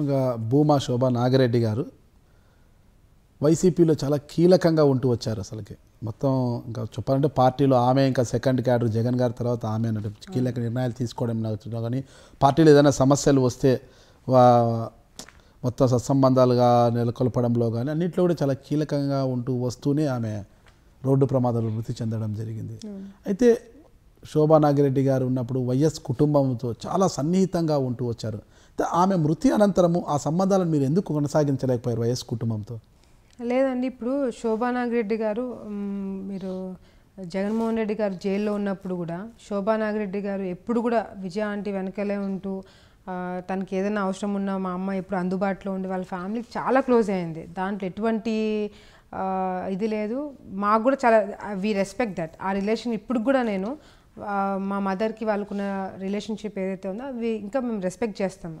ఇంకా భూమా శోభ నాగరెడ్డి గారు వైసీపీలో చాలా కీలకంగా ఉంటూ వచ్చారు అసలుకి మొత్తం ఇంకా చెప్పాలంటే పార్టీలో ఆమె ఇంకా సెకండ్ క్యాడర్ జగన్ గారి తర్వాత ఆమె అన్నట్టు కీలక నిర్ణయాలు తీసుకోవడం నాకు కానీ పార్టీలో ఏదైనా సమస్యలు వస్తే మొత్తం సత్సంబంధాలుగా నెలకొల్పడంలో కానీ అన్నింటిలో కూడా చాలా కీలకంగా ఉంటూ వస్తూనే ఆమె రోడ్డు ప్రమాదాలు మృతి చెందడం జరిగింది hmm. అయితే శోభా నాగిరెడ్డి గారు ఉన్నప్పుడు వైఎస్ కుటుంబంతో చాలా సన్నిహితంగా ఉంటూ వచ్చారు ఆమె మృతి అనంతరము ఆ సంబంధాలను మీరు ఎందుకు కొనసాగించలేకపోయారు వైఎస్ కుటుంబంతో లేదండి ఇప్పుడు శోభానాగిరెడ్డి గారు మీరు జగన్మోహన్ రెడ్డి గారు జైల్లో ఉన్నప్పుడు కూడా శోభానాగిరెడ్డి గారు ఎప్పుడు కూడా విజయ ఆంటీ వెనకలే ఉంటూ తనకి ఏదైనా అవసరం ఉన్నా మా అమ్మ ఎప్పుడు అందుబాటులో ఉండి వాళ్ళ ఫ్యామిలీకి చాలా క్లోజ్ అయింది దాంట్లో ఎటువంటి ఇది లేదు మాకు కూడా చాలా వి రెస్పెక్ట్ దట్ ఆ రిలేషన్ ఇప్పుడు కూడా నేను మా మదర్కి వాళ్ళకున్న రిలేషన్షిప్ ఏదైతే ఉందో అవి ఇంకా మేము రెస్పెక్ట్ చేస్తాము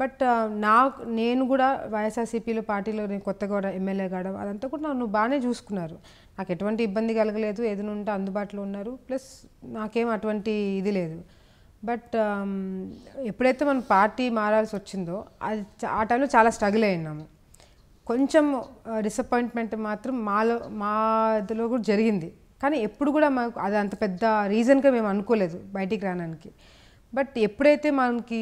బట్ నా నేను కూడా వైఎస్ఆర్సీపీలో పార్టీలో నేను కొత్తగా ఎమ్మెల్యే కావడం అదంతా కూడా నన్ను బాగానే చూసుకున్నారు నాకు ఎటువంటి ఇబ్బంది కలగలేదు ఏదైనా ఉంటే అందుబాటులో ఉన్నారు ప్లస్ నాకేం అటువంటి ఇది లేదు బట్ ఎప్పుడైతే మనం పార్టీ మారాల్సి వచ్చిందో అది ఆ టైంలో చాలా స్ట్రగుల్ అయినాము కొంచెం డిసప్పాయింట్మెంట్ మాత్రం మాలో మా ఇదిలో కూడా జరిగింది కానీ ఎప్పుడు కూడా మాకు అది అంత పెద్ద రీజన్గా మేము అనుకోలేదు బయటికి రావడానికి బట్ ఎప్పుడైతే మనకి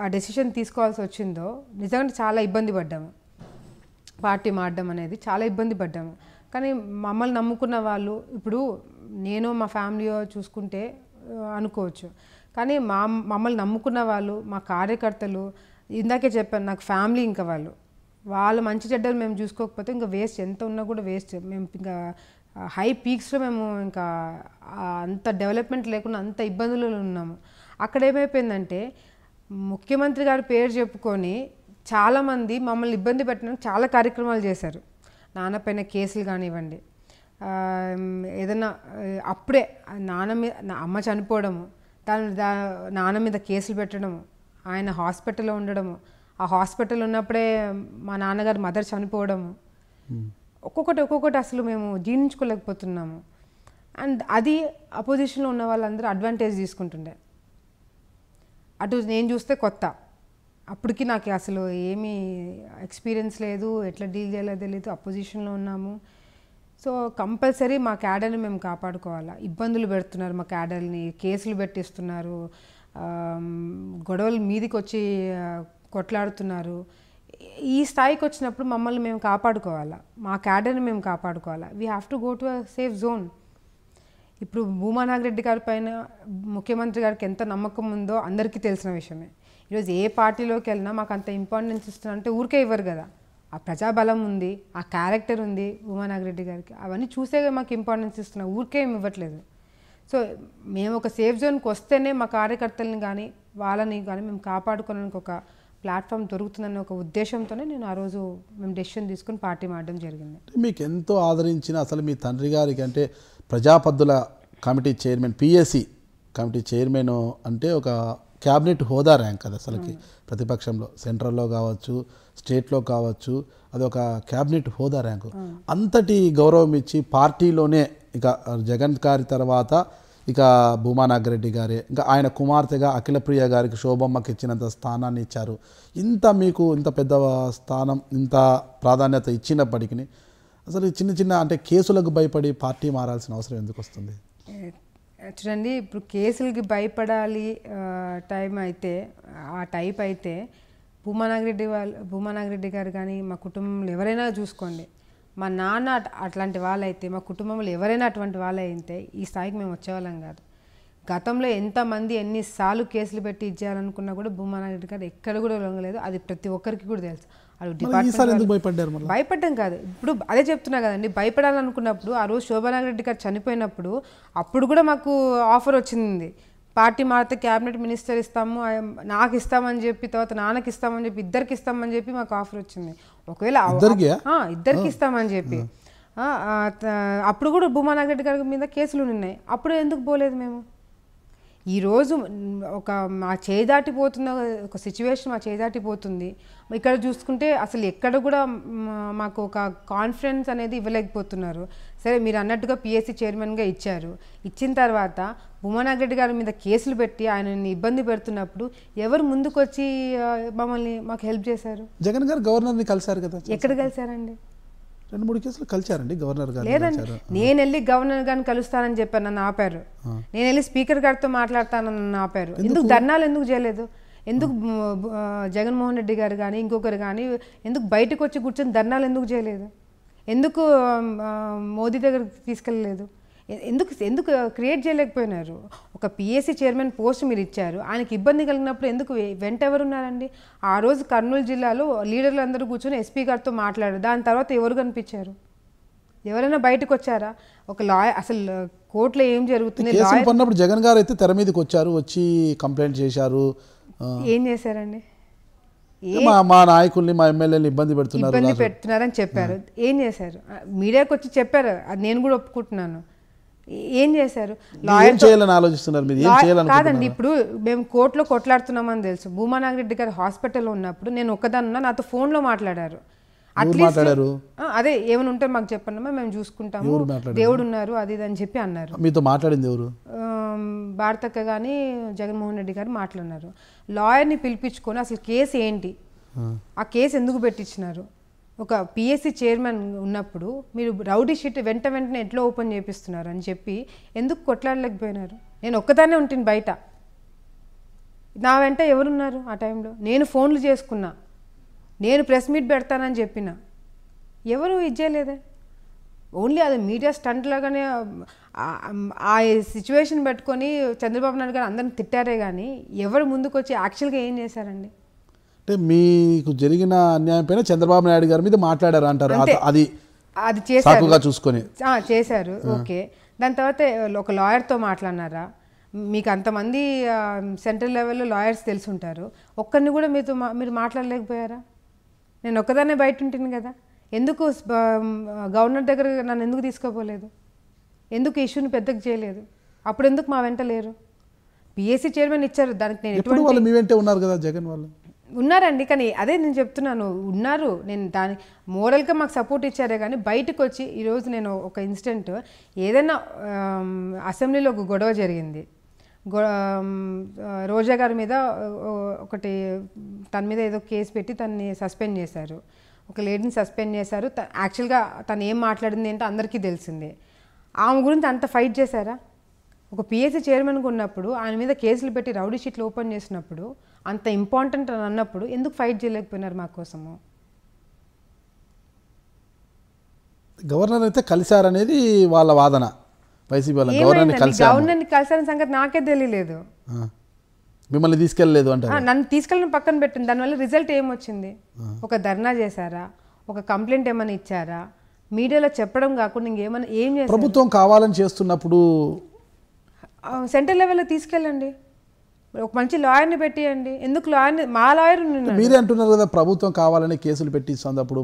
ఆ డెసిషన్ తీసుకోవాల్సి వచ్చిందో నిజంగా చాలా ఇబ్బంది పడ్డాము పార్టీ మారడం అనేది చాలా ఇబ్బంది పడ్డాము కానీ మమ్మల్ని నమ్ముకున్న వాళ్ళు ఇప్పుడు నేను మా ఫ్యామిలీ చూసుకుంటే అనుకోవచ్చు కానీ మా మమ్మల్ని నమ్ముకున్న వాళ్ళు మా కార్యకర్తలు ఇందాకే చెప్పాను నాకు ఫ్యామిలీ ఇంకా వాళ్ళు వాళ్ళ మంచి చెడ్డలు మేము చూసుకోకపోతే ఇంకా వేస్ట్ ఎంత ఉన్నా కూడా వేస్ట్ మేము ఇంకా హై పీక్స్లో మేము ఇంకా అంత డెవలప్మెంట్ లేకుండా అంత ఇబ్బందులు ఉన్నాము అక్కడ ఏమైపోయిందంటే ముఖ్యమంత్రి గారి పేరు చెప్పుకొని చాలామంది మమ్మల్ని ఇబ్బంది పెట్టడానికి చాలా కార్యక్రమాలు చేశారు నాన్న పైన కేసులు కానివ్వండి ఏదైనా అప్పుడే నాన్న మీద అమ్మ చనిపోవడము దాని దా నాన్న మీద కేసులు పెట్టడము ఆయన హాస్పిటల్లో ఉండడము ఆ హాస్పిటల్ ఉన్నప్పుడే మా నాన్నగారు మదర్ చనిపోవడం hmm. ఒక్కొక్కటి ఒక్కొక్కటి అసలు మేము జీర్ణించుకోలేకపోతున్నాము అండ్ అది అపోజిషన్లో ఉన్న వాళ్ళందరూ అడ్వాంటేజ్ తీసుకుంటుండే అటు నేను చూస్తే కొత్త అప్పటికి నాకు అసలు ఏమీ ఎక్స్పీరియన్స్ లేదు ఎట్లా డీల్ చేయాలో తెలియదు అపోజిషన్లో ఉన్నాము సో కంపల్సరీ మా క్యాడర్ని మేము కాపాడుకోవాలా ఇబ్బందులు పెడుతున్నారు మా క్యాడర్ని కేసులు పెట్టిస్తున్నారు గొడవలు మీదికి వచ్చి కొట్లాడుతున్నారు ఈ స్థాయికి వచ్చినప్పుడు మమ్మల్ని మేము కాపాడుకోవాలా మా క్యాడర్ని మేము కాపాడుకోవాలా we have to go to a safe zone ఇప్పుడు భూమా నాగరెడ్డి గారి పైన ముఖ్యమంత్రి గారికి ఎంత నమ్మకం ఉందో అందరికీ తెలిసిన విషయమే ఈరోజు ఏ పార్టీలోకి వెళ్ళినా మాకు అంత ఇంపార్టెన్స్ ఇస్తున్నారంటే ఊరికే ఇవ్వరు కదా ఆ ప్రజాబలం ఉంది ఆ క్యారెక్టర్ ఉంది భూమా నాగరెడ్డి గారికి అవన్నీ చూసే మాకు ఇంపార్టెన్స్ ఇస్తున్నా ఊరికే ఏమి ఇవ్వట్లేదు సో మేము ఒక సేఫ్ జోన్కి వస్తేనే మా కార్యకర్తలను కానీ వాళ్ళని కానీ మేము కాపాడుకోవడానికి ఒక ప్లాట్ఫామ్ దొరుకుతుందన్న ఒక ఉద్దేశంతోనే నేను ఆ రోజు మేము డెసిషన్ తీసుకుని పార్టీ మారడం జరిగింది మీకు ఎంతో ఆదరించిన అసలు మీ తండ్రి గారికి అంటే ప్రజాపద్దుల committee chairman PSC committee chairman అంటే ఒక క్యాబినెట్ హోదా ర్యాంక్ అది అసలుకి ప్రతిపక్షంలో సెంట్రల్లో కావచ్చు స్టేట్లో కావచ్చు అది ఒక క్యాబినెట్ హోదా ర్యాంకు అంతటి గౌరవం ఇచ్చి పార్టీలోనే ఇక జగన్ గారి తర్వాత ఇక భూమా గారే ఇంకా ఆయన కుమార్తెగా అఖిలప్రియ గారికి శోభమ్మకి ఇచ్చినంత స్థానాన్ని ఇచ్చారు ఇంత మీకు ఇంత పెద్ద స్థానం ఇంత ప్రాధాన్యత ఇచ్చినప్పటికీ అసలు చిన్న చిన్న అంటే కేసులకు భయపడి పార్టీ మారాల్సిన అవసరం ఎందుకు వస్తుంది చూడండి ఇప్పుడు కేసులకి భయపడాలి టైం అయితే ఆ టైప్ అయితే భూమానాగిరెడ్డి వాళ్ళు భూమానాగిరెడ్డి గారు కానీ మా కుటుంబంలో ఎవరైనా చూసుకోండి మా నాన్న అట్లాంటి వాళ్ళైతే మా కుటుంబంలో ఎవరైనా అటువంటి వాళ్ళైతే ఈ స్థాయికి మేము వచ్చేవాళ్ళం కాదు గతంలో ఎంతమంది ఎన్నిసార్లు కేసులు పెట్టి ఇచ్చేయాలనుకున్నా కూడా భూమానాయుడు గారు ఎక్కడ కూడా లొంగలేదు అది ప్రతి ఒక్కరికి కూడా తెలుసు డిపార్ట్మెంట్ భయపడడం కాదు ఇప్పుడు అదే చెప్తున్నా కదండి భయపడాలనుకున్నప్పుడు ఆ రోజు శోభానాగరెడ్డి గారు చనిపోయినప్పుడు అప్పుడు కూడా మాకు ఆఫర్ వచ్చింది పార్టీ మారితే క్యాబినెట్ మినిస్టర్ ఇస్తాము నాకు ఇస్తామని చెప్పి తర్వాత నాన్నకి ఇస్తామని చెప్పి ఇద్దరికి ఇస్తామని చెప్పి మాకు ఆఫర్ వచ్చింది ఒకవేళ ఇద్దరికి ఇస్తామని చెప్పి అప్పుడు కూడా భూమానాగరెడ్డి గారి మీద కేసులు ఉన్నాయి అప్పుడు ఎందుకు పోలేదు మేము ఈరోజు ఒక మా చేదాటిపోతున్న ఒక సిచ్యువేషన్ మా చేదాటిపోతుంది ఇక్కడ చూసుకుంటే అసలు ఎక్కడ కూడా మాకు ఒక కాన్ఫిడెన్స్ అనేది ఇవ్వలేకపోతున్నారు సరే మీరు అన్నట్టుగా పిఎస్సి చైర్మన్గా ఇచ్చారు ఇచ్చిన తర్వాత అగ్రెడ్డి గారి మీద కేసులు పెట్టి ఆయనని ఇబ్బంది పెడుతున్నప్పుడు ఎవరు ముందుకొచ్చి మమ్మల్ని మాకు హెల్ప్ చేశారు జగన్ గారు గవర్నర్ని కలిశారు కదా ఎక్కడ కలిశారండి రెండు మూడు కేసులు కలిచారండి గవర్నర్ గారు లేదండి నేను వెళ్ళి గవర్నర్ గారిని కలుస్తానని చెప్పి నన్ను ఆపారు నేను వెళ్ళి స్పీకర్ గారితో మాట్లాడతానని నన్ను ఆపారు ఎందుకు ధర్నాలు ఎందుకు చేయలేదు ఎందుకు జగన్మోహన్ రెడ్డి గారు కానీ ఇంకొకరు కానీ ఎందుకు బయటకు వచ్చి కూర్చొని ధర్నాలు ఎందుకు చేయలేదు ఎందుకు మోదీ దగ్గరికి తీసుకెళ్ళలేదు ఎందుకు ఎందుకు క్రియేట్ చేయలేకపోయినారు ఒక పిఎస్సి చైర్మన్ పోస్ట్ మీరు ఇచ్చారు ఆయనకి ఇబ్బంది కలిగినప్పుడు ఎందుకు వెంట ఎవరున్నారండి ఆ రోజు కర్నూలు జిల్లాలో లీడర్లు అందరూ కూర్చొని ఎస్పీ గారితో మాట్లాడారు దాని తర్వాత ఎవరు కనిపించారు ఎవరైనా బయటకు వచ్చారా ఒక లాయ అసలు కోర్టులో ఏం జరుగుతుంది జగన్ గారు అయితే తెర మీదకి వచ్చారు వచ్చి కంప్లైంట్ చేశారు ఏం చేశారండి మా నాయకుల్ని మా ఎమ్మెల్యేని ఇబ్బంది పెడుతున్నారు ఇబ్బంది పెడుతున్నారని చెప్పారు ఏం చేశారు మీడియాకి వచ్చి చెప్పారు అది నేను కూడా ఒప్పుకుంటున్నాను ఏం చేశారు కాదండి ఇప్పుడు మేము కోర్టులో కొట్లాడుతున్నామని తెలుసు భూమానాగిరెడ్డి గారు హాస్పిటల్లో ఉన్నప్పుడు నేను ఒక్కదానున్నా నాతో ఫోన్లో మాట్లాడారు మాట్లాడారు అదే ఏమైనా ఉంటే మాకు చెప్పండి మేము చూసుకుంటాము దేవుడు ఉన్నారు అది ఇది అని చెప్పి అన్నారు మీతో మాట్లాడింది ఎవరు భారతక్క కానీ జగన్మోహన్ రెడ్డి గారు మాట్లాడినారు లాయర్ని పిలిపించుకొని అసలు కేసు ఏంటి ఆ కేసు ఎందుకు పెట్టించినారు ఒక పిఎస్సి చైర్మన్ ఉన్నప్పుడు మీరు రౌడీ షీట్ వెంట వెంటనే ఎట్లా ఓపెన్ చేపిస్తున్నారు అని చెప్పి ఎందుకు కొట్లాడలేకపోయినారు నేను ఒక్కదానే ఉంటుంది బయట నా వెంట ఎవరున్నారు ఆ టైంలో నేను ఫోన్లు చేసుకున్నా నేను ప్రెస్ మీట్ పెడతానని చెప్పిన ఎవరు ఇచ్చేయలేదే ఓన్లీ అది మీడియా స్టంట్ లాగానే ఆ సిచ్యువేషన్ పెట్టుకొని చంద్రబాబు నాయుడు గారు అందరిని తిట్టారే కానీ ఎవరు ముందుకు వచ్చి యాక్చువల్గా ఏం చేశారండి అంటే మీకు జరిగిన అన్యాయం పైన చంద్రబాబు నాయుడు గారి మీద మాట్లాడారు అంటారు అది అది చేశారు చూసుకొని చేశారు ఓకే దాని తర్వాత ఒక లాయర్తో మాట్లాడినారా మీకు అంతమంది సెంట్రల్ లెవెల్లో లాయర్స్ తెలిసి ఉంటారు ఒక్కరిని కూడా మీతో మీరు మాట్లాడలేకపోయారా నేను ఒక్కదాన్నే బయట ఉంటాను కదా ఎందుకు గవర్నర్ దగ్గర నన్ను ఎందుకు తీసుకోపోలేదు ఎందుకు ఇష్యూని పెద్దకు చేయలేదు అప్పుడు ఎందుకు మా వెంట లేరు పిఎస్సి చైర్మన్ ఇచ్చారు దానికి నేను వాళ్ళు మీ వెంటే ఉన్నారు కదా జగన్ వాళ్ళు ఉన్నారండి కానీ అదే నేను చెప్తున్నాను ఉన్నారు నేను దాని మోరల్గా మాకు సపోర్ట్ ఇచ్చారే కానీ బయటకు వచ్చి ఈరోజు నేను ఒక ఇన్సిడెంట్ ఏదైనా అసెంబ్లీలో ఒక గొడవ జరిగింది రోజా గారి మీద ఒకటి తన మీద ఏదో కేసు పెట్టి తన్ని సస్పెండ్ చేశారు ఒక లేడీని సస్పెండ్ చేశారు యాక్చువల్గా తను ఏం మాట్లాడింది ఏంటో అందరికీ తెలిసిందే ఆమె గురించి అంత ఫైట్ చేశారా ఒక పిఎస్సీ చైర్మన్గా ఉన్నప్పుడు ఆయన మీద కేసులు పెట్టి రౌడీ షీట్లు ఓపెన్ చేసినప్పుడు అంత ఇంపార్టెంట్ అని అన్నప్పుడు ఎందుకు ఫైట్ చేయలేకపోయినారు మా కోసము గవర్నర్ అయితే కలిశారనేది వాళ్ళ వాదన వైసీపీ గవర్నర్ని కలిసారు సంగతి నాకే తెలియలేదు మిమ్మల్ని తీసుకెళ్ళలేదు అంటే నన్ను తీసుకెళ్ళిన పక్కన పెట్టింది దానివల్ల రిజల్ట్ ఏమొచ్చింది ఒక ధర్నా చేశారా ఒక కంప్లైంట్ ఏమైనా ఇచ్చారా మీడియాలో చెప్పడం కాకుండా ఇంకేమైనా ఏం ప్రభుత్వం కావాలని చేస్తున్నప్పుడు సెంటర్ లెవెల్లో తీసుకెళ్ళండి ఒక మంచి లాయర్ని పెట్టియండి ఎందుకు లాయర్ని మా లాయర్ మీరే అంటున్నారు కదా ప్రభుత్వం కావాలని కేసులు పెట్టిస్తుంది అప్పుడు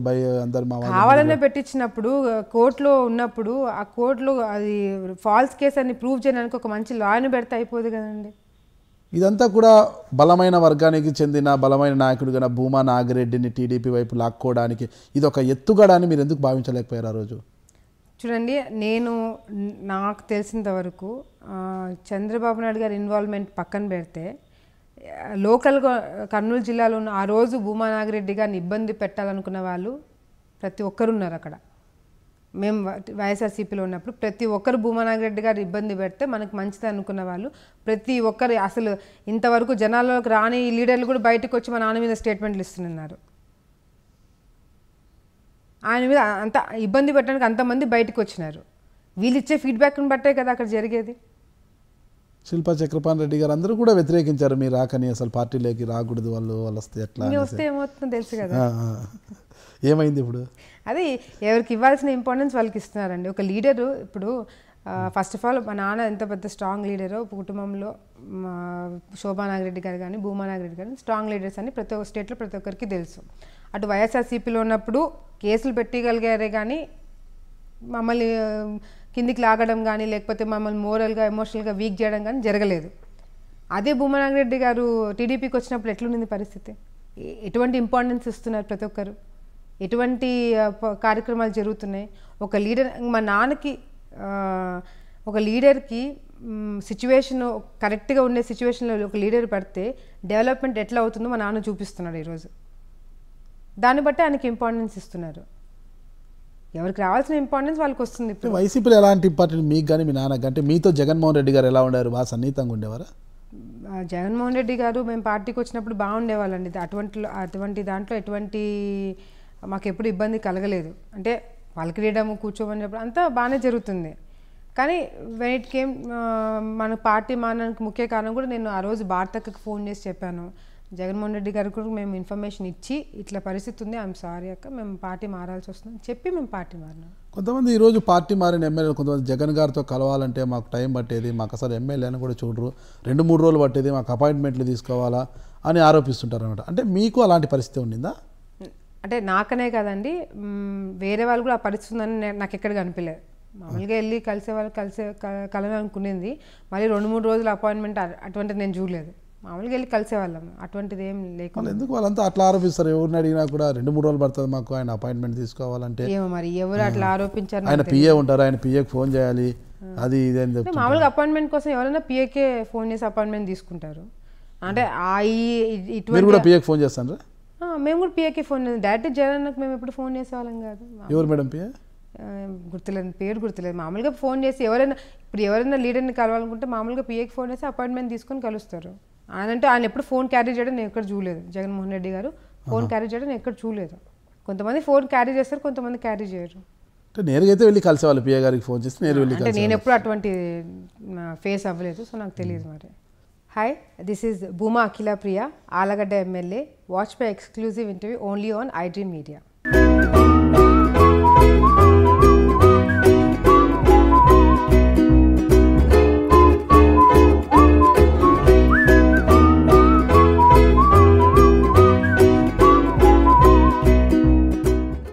కావాలనే పెట్టించినప్పుడు కోర్టులో ఉన్నప్పుడు ఆ కోర్టులో అది ఫాల్స్ కేసు అని ప్రూవ్ చేయడానికి ఒక మంచి లాయర్ని పెడితే అయిపోదు కదండి ఇదంతా కూడా బలమైన వర్గానికి చెందిన బలమైన నాయకుడిగా భూమా నాగిరెడ్డిని టీడీపీ వైపు లాక్కోవడానికి ఇది ఒక ఎత్తుగడ అని మీరు ఎందుకు భావించలేకపోయారు ఆ రోజు చూడండి నేను నాకు తెలిసినంత వరకు చంద్రబాబు నాయుడు గారి ఇన్వాల్వ్మెంట్ పక్కన పెడితే లోకల్గా కర్నూలు జిల్లాలో ఉన్న ఆ రోజు భూమా నాగిరెడ్డి గారిని ఇబ్బంది పెట్టాలనుకున్న వాళ్ళు ప్రతి ఒక్కరు ఉన్నారు అక్కడ మేము వైఎస్ఆర్సీపీలో ఉన్నప్పుడు ప్రతి ఒక్కరు భూమానాగిరెడ్డి గారు ఇబ్బంది పెడితే మనకు మంచిది అనుకున్న వాళ్ళు ప్రతి ఒక్కరు అసలు ఇంతవరకు జనాల్లోకి రాని లీడర్లు కూడా బయటకు వచ్చి మా నాన్న మీద స్టేట్మెంట్లు ఇస్తున్నారు ఆయన మీద అంత ఇబ్బంది పెట్టడానికి అంతమంది బయటకు వచ్చినారు వీళ్ళిచ్చే ఫీడ్బ్యాక్ని బట్టే కదా అక్కడ జరిగేది శిల్పా చక్రపాణ రెడ్డి గారు అందరూ కూడా వ్యతిరేకించారు మీరు రాకని అసలు పార్టీలోకి రాకూడదు వాళ్ళు వాళ్ళు వస్తే ఎట్లా వస్తే ఏమవుతుందో తెలుసు కదా ఏమైంది ఇప్పుడు అది ఎవరికి ఇవ్వాల్సిన ఇంపార్టెన్స్ వాళ్ళకి ఇస్తున్నారండి ఒక లీడరు ఇప్పుడు ఫస్ట్ ఆఫ్ ఆల్ మా నాన్న ఎంత పెద్ద స్ట్రాంగ్ లీడరు కుటుంబంలో శోభా గారు కానీ భూమా నాగిరెడ్డి గారు స్ట్రాంగ్ లీడర్స్ అని ప్రతి ఒక్క స్టేట్లో ప్రతి ఒక్కరికి తెలుసు అటు వైఎస్ఆర్సీపీలో ఉన్నప్పుడు కేసులు పెట్టగలిగారే కానీ మమ్మల్ని కిందికి లాగడం కానీ లేకపోతే మమ్మల్ని మోరల్గా ఎమోషనల్గా వీక్ చేయడం కానీ జరగలేదు అదే రెడ్డి గారు టీడీపీకి వచ్చినప్పుడు ఎట్లుండింది పరిస్థితి ఎటువంటి ఇంపార్టెన్స్ ఇస్తున్నారు ప్రతి ఒక్కరు ఎటువంటి కార్యక్రమాలు జరుగుతున్నాయి ఒక లీడర్ మా నాన్నకి ఒక లీడర్కి సిచ్యువేషన్ కరెక్ట్గా ఉండే సిచ్యువేషన్లో ఒక లీడర్ పడితే డెవలప్మెంట్ ఎట్లా అవుతుందో మా నాన్న చూపిస్తున్నాడు ఈరోజు దాన్ని బట్టి ఆయనకి ఇంపార్టెన్స్ ఇస్తున్నారు ఎవరికి రావాల్సిన ఇంపార్టెన్స్ వాళ్ళకి వస్తుంది ఇప్పుడు వైసీపీలో ఎలాంటి ఇంపార్టెంట్ మీకు కానీ మీ నాన్నకి అంటే మీతో జగన్మోహన్ రెడ్డి గారు ఎలా ఉండారు బాగా సన్నిహితంగా ఉండేవారా జగన్మోహన్ రెడ్డి గారు మేము పార్టీకి వచ్చినప్పుడు బాగుండేవాళ్ళండి అటువంటి అటువంటి దాంట్లో ఎటువంటి మాకు ఎప్పుడు ఇబ్బంది కలగలేదు అంటే వాళ్ళకి ఫ్రీడమ్ కూర్చోమని అంతా బాగానే జరుగుతుంది కానీ వెన్ ఇట్ కేమ్ మన పార్టీ మానడానికి ముఖ్య కారణం కూడా నేను ఆ రోజు భారతకి ఫోన్ చేసి చెప్పాను జగన్మోహన్ రెడ్డి గారికి కూడా మేము ఇన్ఫర్మేషన్ ఇచ్చి ఇట్లా పరిస్థితి ఉంది ఐఎమ్ సారీ అక్క మేము పార్టీ మారాల్సి వస్తుంది చెప్పి మేము పార్టీ మారినాం కొంతమంది ఈరోజు పార్టీ మారిన ఎమ్మెల్యేలు కొంతమంది జగన్ గారితో కలవాలంటే మాకు టైం పట్టేది మాకు అసలు ఎమ్మెల్యే అని కూడా చూడరు రెండు మూడు రోజులు పట్టేది మాకు అపాయింట్మెంట్లు తీసుకోవాలా అని ఆరోపిస్తుంటారు అనమాట అంటే మీకు అలాంటి పరిస్థితి ఉండిందా అంటే నాకనే కదండి వేరే వాళ్ళు కూడా ఆ పరిస్థితి ఉందని నాకు ఎక్కడ కనిపించలేదు మామూలుగా వెళ్ళి కలిసే వాళ్ళు కలిసే కలని అనుకునేది మళ్ళీ రెండు మూడు రోజులు అపాయింట్మెంట్ అటువంటి నేను చూడలేదు మామూలుగా వెళ్ళి కలిసేవాళ్ళం అటువంటిది ఏం లేకుండా ఎందుకు వాళ్ళంతా అట్లా ఆరోపిస్తారు ఎవరిని అడిగినా కూడా రెండు మూడు రోజులు పడుతుంది మాకు ఆయన అపాయింట్మెంట్ తీసుకోవాలంటే ఏమో మరి ఎవరు అట్లా ఆరోపించారు ఆయన పిఏ ఉంటారు ఆయన పిఏకి ఫోన్ చేయాలి అది ఇదేం మామూలుగా అపాయింట్మెంట్ కోసం ఎవరైనా పిఏకే ఫోన్ చేసి అపాయింట్మెంట్ తీసుకుంటారు అంటే ఆ ఇటువంటి కూడా పిఏకి ఫోన్ చేస్తాను మేము కూడా పిఏకి ఫోన్ డైరెక్ట్ జగన్ మేము ఎప్పుడు ఫోన్ చేసేవాళ్ళం కాదు ఎవరు మేడం పిఏ గుర్తులేదు పేరు గుర్తులేదు మామూలుగా ఫోన్ చేసి ఎవరైనా ఇప్పుడు ఎవరైనా లీడర్ని కలవాలనుకుంటే మామూలుగా పిఏకి ఫోన్ చేసి అపాయింట్మెంట్ తీసుకొని కలుస్తారు అంటే ఆయన ఎప్పుడు ఫోన్ క్యారీ చేయడం నేను ఎక్కడ చూడలేదు జగన్మోహన్ రెడ్డి గారు ఫోన్ క్యారీ చేయడం నేను ఎక్కడ చూడలేదు కొంతమంది ఫోన్ క్యారీ చేస్తారు కొంతమంది క్యారీ చేయరు నేరుగా అయితే వెళ్ళి కలిసేవాళ్ళు పిఏ గారికి ఫోన్ చేస్తే నేను వెళ్ళి అంటే నేను ఎప్పుడు అటువంటి ఫేస్ అవ్వలేదు సో నాకు తెలియదు మరి hi this is Bhuma Akhila Priya Allagadda MLA watch my exclusive interview only on iDream media